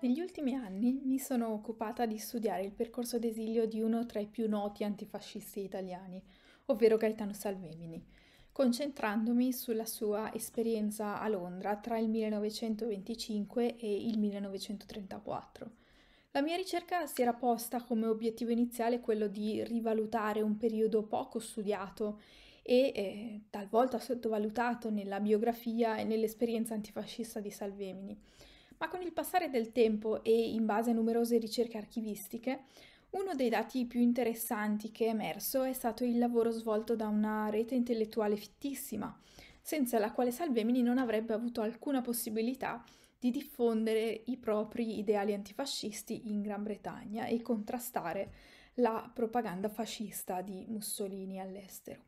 Negli ultimi anni mi sono occupata di studiare il percorso d'esilio di uno tra i più noti antifascisti italiani, ovvero Gaetano Salvemini, concentrandomi sulla sua esperienza a Londra tra il 1925 e il 1934. La mia ricerca si era posta come obiettivo iniziale quello di rivalutare un periodo poco studiato e eh, talvolta sottovalutato nella biografia e nell'esperienza antifascista di Salvemini ma con il passare del tempo e in base a numerose ricerche archivistiche, uno dei dati più interessanti che è emerso è stato il lavoro svolto da una rete intellettuale fittissima, senza la quale Salvemini non avrebbe avuto alcuna possibilità di diffondere i propri ideali antifascisti in Gran Bretagna e contrastare la propaganda fascista di Mussolini all'estero.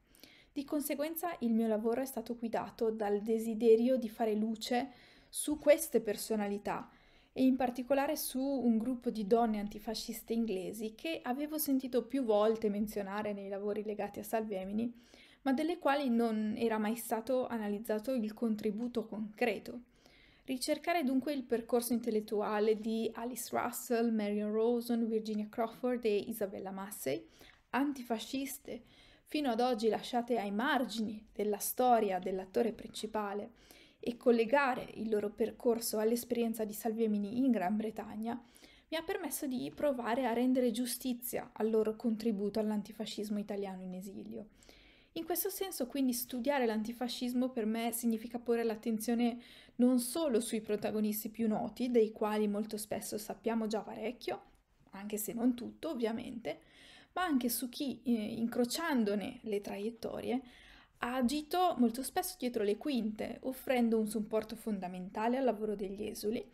Di conseguenza il mio lavoro è stato guidato dal desiderio di fare luce su queste personalità e in particolare su un gruppo di donne antifasciste inglesi che avevo sentito più volte menzionare nei lavori legati a Salvemini, ma delle quali non era mai stato analizzato il contributo concreto. Ricercare dunque il percorso intellettuale di Alice Russell, Marion Rosen, Virginia Crawford e Isabella Massey, antifasciste, fino ad oggi lasciate ai margini della storia dell'attore principale, e collegare il loro percorso all'esperienza di Salvemini in Gran Bretagna mi ha permesso di provare a rendere giustizia al loro contributo all'antifascismo italiano in esilio. In questo senso quindi studiare l'antifascismo per me significa porre l'attenzione non solo sui protagonisti più noti, dei quali molto spesso sappiamo già parecchio, anche se non tutto ovviamente, ma anche su chi, eh, incrociandone le traiettorie, ha agito molto spesso dietro le quinte, offrendo un supporto fondamentale al lavoro degli esuli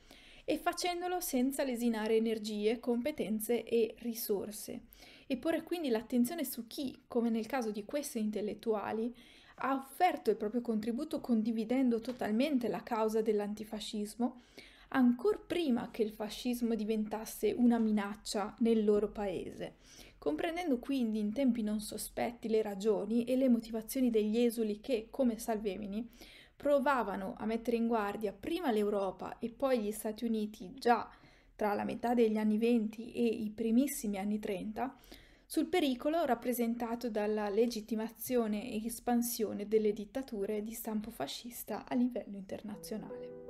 e facendolo senza lesinare energie, competenze e risorse, e porre quindi l'attenzione su chi, come nel caso di questi intellettuali, ha offerto il proprio contributo condividendo totalmente la causa dell'antifascismo, ancor prima che il fascismo diventasse una minaccia nel loro paese comprendendo quindi in tempi non sospetti le ragioni e le motivazioni degli esuli che, come Salvemini, provavano a mettere in guardia prima l'Europa e poi gli Stati Uniti già tra la metà degli anni 20 e i primissimi anni 30, sul pericolo rappresentato dalla legittimazione e espansione delle dittature di stampo fascista a livello internazionale.